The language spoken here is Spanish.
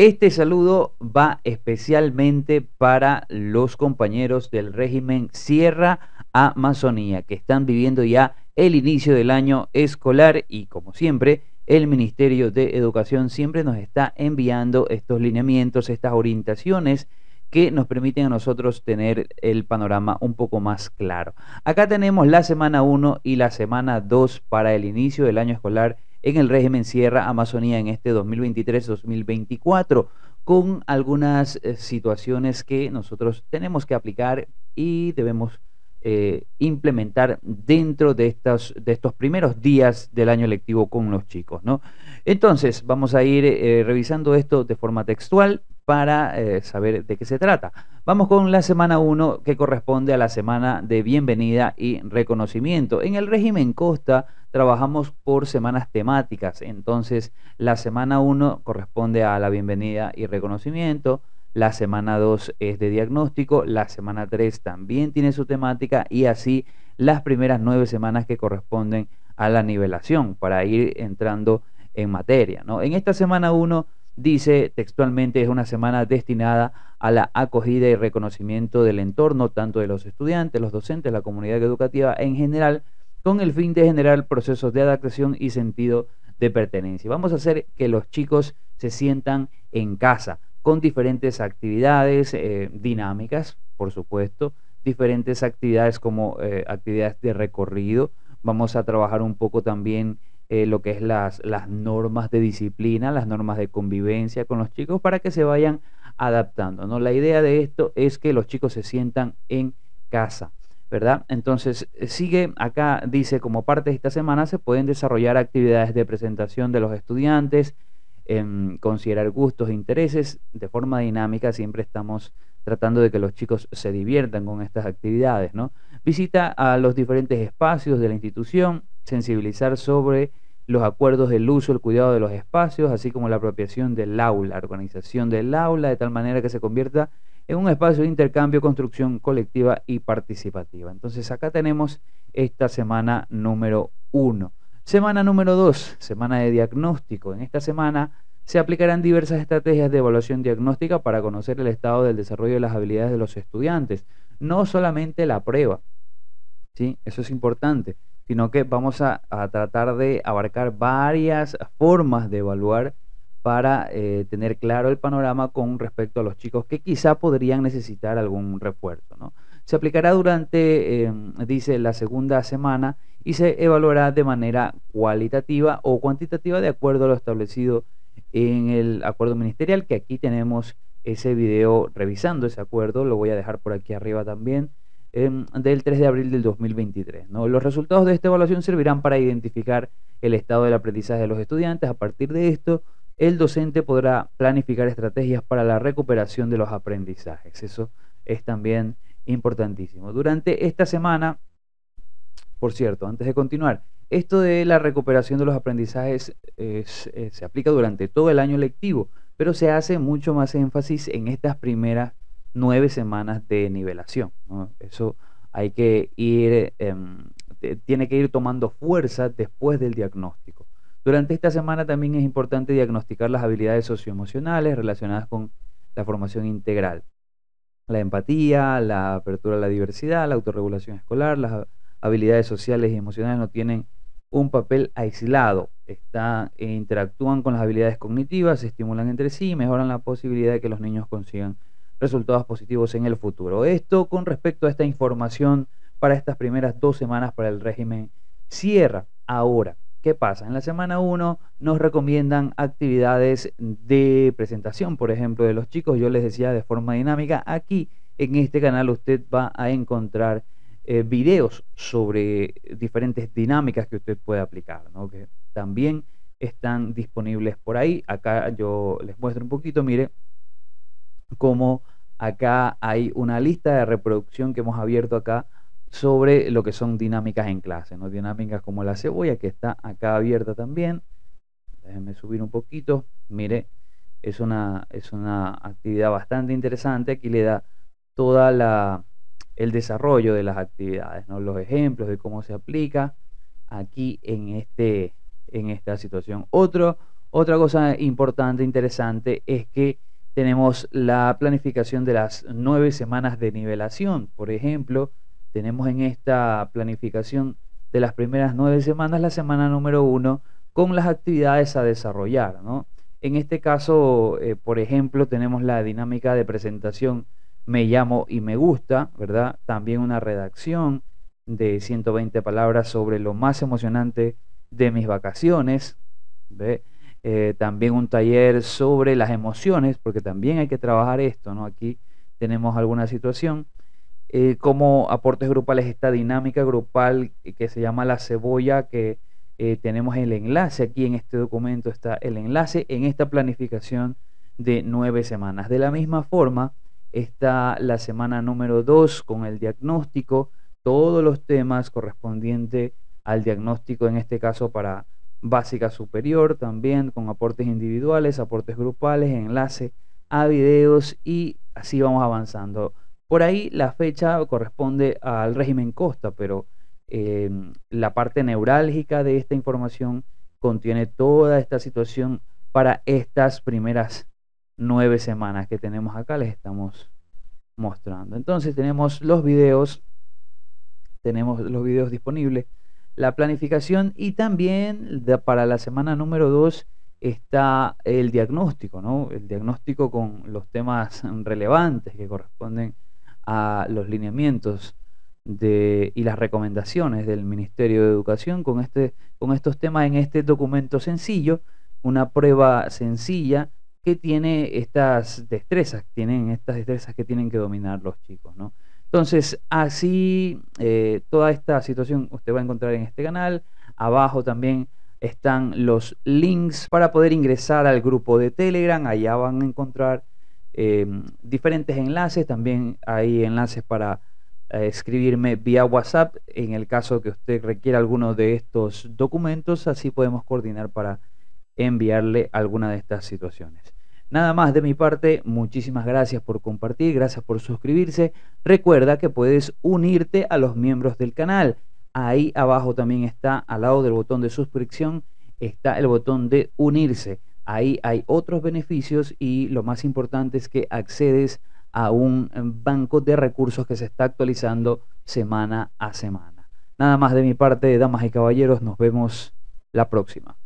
Este saludo va especialmente para los compañeros del régimen Sierra Amazonía que están viviendo ya el inicio del año escolar y como siempre el Ministerio de Educación siempre nos está enviando estos lineamientos, estas orientaciones que nos permiten a nosotros tener el panorama un poco más claro. Acá tenemos la semana 1 y la semana 2 para el inicio del año escolar en el régimen Sierra Amazonía en este 2023-2024 con algunas eh, situaciones que nosotros tenemos que aplicar y debemos eh, implementar dentro de estos, de estos primeros días del año lectivo con los chicos. ¿no? Entonces, vamos a ir eh, revisando esto de forma textual para eh, saber de qué se trata. Vamos con la semana 1 que corresponde a la semana de bienvenida y reconocimiento. En el régimen Costa trabajamos por semanas temáticas, entonces la semana 1 corresponde a la bienvenida y reconocimiento. La semana 2 es de diagnóstico, la semana 3 también tiene su temática y así las primeras nueve semanas que corresponden a la nivelación para ir entrando en materia. ¿no? En esta semana 1 Dice textualmente es una semana destinada a la acogida y reconocimiento del entorno, tanto de los estudiantes, los docentes, la comunidad educativa en general, con el fin de generar procesos de adaptación y sentido de pertenencia. Vamos a hacer que los chicos se sientan en casa con diferentes actividades eh, dinámicas, por supuesto, diferentes actividades como eh, actividades de recorrido. Vamos a trabajar un poco también eh, lo que es las, las normas de disciplina, las normas de convivencia con los chicos para que se vayan adaptando. ¿no? La idea de esto es que los chicos se sientan en casa. ¿verdad? Entonces, eh, sigue acá, dice, como parte de esta semana se pueden desarrollar actividades de presentación de los estudiantes, em, considerar gustos e intereses de forma dinámica, siempre estamos tratando de que los chicos se diviertan con estas actividades, ¿no? Visita a los diferentes espacios de la institución, sensibilizar sobre los acuerdos del uso, el cuidado de los espacios, así como la apropiación del aula, organización del aula, de tal manera que se convierta en un espacio de intercambio, construcción colectiva y participativa. Entonces acá tenemos esta semana número uno. Semana número dos, semana de diagnóstico. En esta semana se aplicarán diversas estrategias de evaluación diagnóstica para conocer el estado del desarrollo de las habilidades de los estudiantes, no solamente la prueba. ¿sí? Eso es importante sino que vamos a, tratar de abarcar varias formas de evaluar para eh, tener claro el panorama con respecto a los chicos que quizá podrían necesitar algún refuerzo. ¿no? Se aplicará durante, em, dice, la segunda semana y se evaluará de manera cualitativa o cuantitativa de acuerdo a lo establecido en el acuerdo ministerial, que aquí tenemos ese video revisando ese acuerdo, lo voy a dejar por aquí arriba también Em, del 3 de abril del 2023. Los resultados de esta evaluación servirán para identificar el estado del aprendizaje de los estudiantes. A partir de esto, el docente podrá planificar estrategias para la recuperación de los aprendizajes. Eso es también importantísimo. Durante esta semana, por cierto, antes de continuar, esto de la recuperación de los aprendizajes eh, se aplica durante todo el año lectivo, pero se hace mucho más énfasis en estas primeras nueve semanas de nivelación. Eso hay que ir, em, tiene que ir tomando fuerza después del diagnóstico. Durante esta semana también es importante diagnosticar las habilidades socioemocionales relacionadas con la formación integral. La empatía, la apertura a la diversidad, la autorregulación escolar, las habilidades sociales y emocionales no tienen un papel aislado. Está, eh, interactúan con las habilidades cognitivas, se estimulan entre sí, mejoran la posibilidad de que los niños consigan resultados positivos en el futuro. Esto con respecto a esta información para estas primeras dos semanas para el régimen cierra. Ahora, ¿qué pasa? En la semana 1 nos recomiendan actividades de presentación, por ejemplo, de los chicos. Yo les decía de forma dinámica, aquí en este canal usted va a encontrar eh, videos sobre diferentes dinámicas que usted puede aplicar, ¿no? que también están disponibles por ahí. Acá yo les muestro un poquito, mire, cómo Acá hay una lista de reproducción que hemos abierto acá sobre lo que son dinámicas en clase, ¿no? Dinámicas como la cebolla que está acá abierta también. Déjenme subir un poquito. Mire, es una, es una actividad bastante interesante. Aquí le da todo el desarrollo de las actividades, ¿no? los ejemplos de cómo se aplica aquí en, este, en esta situación. otra cosa importante, interesante, es que tenemos la planificación de las nueve semanas de nivelación. Por ejemplo, tenemos en esta planificación de las primeras nueve semanas la semana número uno con las actividades a desarrollar. En este caso, eh, por ejemplo, tenemos la dinámica de presentación Me llamo y me gusta, ¿verdad? También una redacción de 120 palabras sobre lo más emocionante de mis vacaciones. ¿ve? Eh, también un taller sobre las emociones, porque también hay que trabajar esto, ¿no? Aquí tenemos alguna situación. Eh, como aportes grupales, esta dinámica grupal que se llama la cebolla, que eh, tenemos el enlace aquí en este documento, está el enlace en esta planificación de nueve semanas. De la misma forma, está la semana número dos con el diagnóstico, todos los temas correspondientes al diagnóstico, en este caso para básica superior también con aportes individuales, aportes grupales, enlace a videos y así vamos avanzando. Por ahí la fecha corresponde al régimen Costa, pero em, la parte neurálgica de esta información contiene toda esta situación para estas primeras nueve semanas que tenemos acá, les estamos mostrando. Entonces tenemos los videos, tenemos los videos disponibles la planificación y también para la semana número 2 está el diagnóstico, ¿no? El diagnóstico con los temas relevantes que corresponden a los lineamientos de, y las recomendaciones del Ministerio de Educación con, este, con estos temas en este documento sencillo, una prueba sencilla que tiene estas destrezas, tienen estas destrezas que tienen que dominar los chicos, ¿no? Entonces, así eh, toda esta situación usted va a encontrar en este canal. Abajo también están los links para poder ingresar al grupo de Telegram. Allá van a encontrar eh, diferentes enlaces. También hay enlaces para eh, escribirme vía WhatsApp en el caso que usted requiera alguno de estos documentos. Así podemos coordinar para enviarle alguna de estas situaciones. Nada más de mi parte, muchísimas gracias por compartir, gracias por suscribirse. Recuerda que puedes unirte a los miembros del canal. Ahí abajo también está, al lado del botón de suscripción, está el botón de unirse. Ahí hay otros beneficios y lo más importante es que accedes a un banco de recursos que se está actualizando semana a semana. Nada más de mi parte, damas y caballeros, nos vemos la próxima.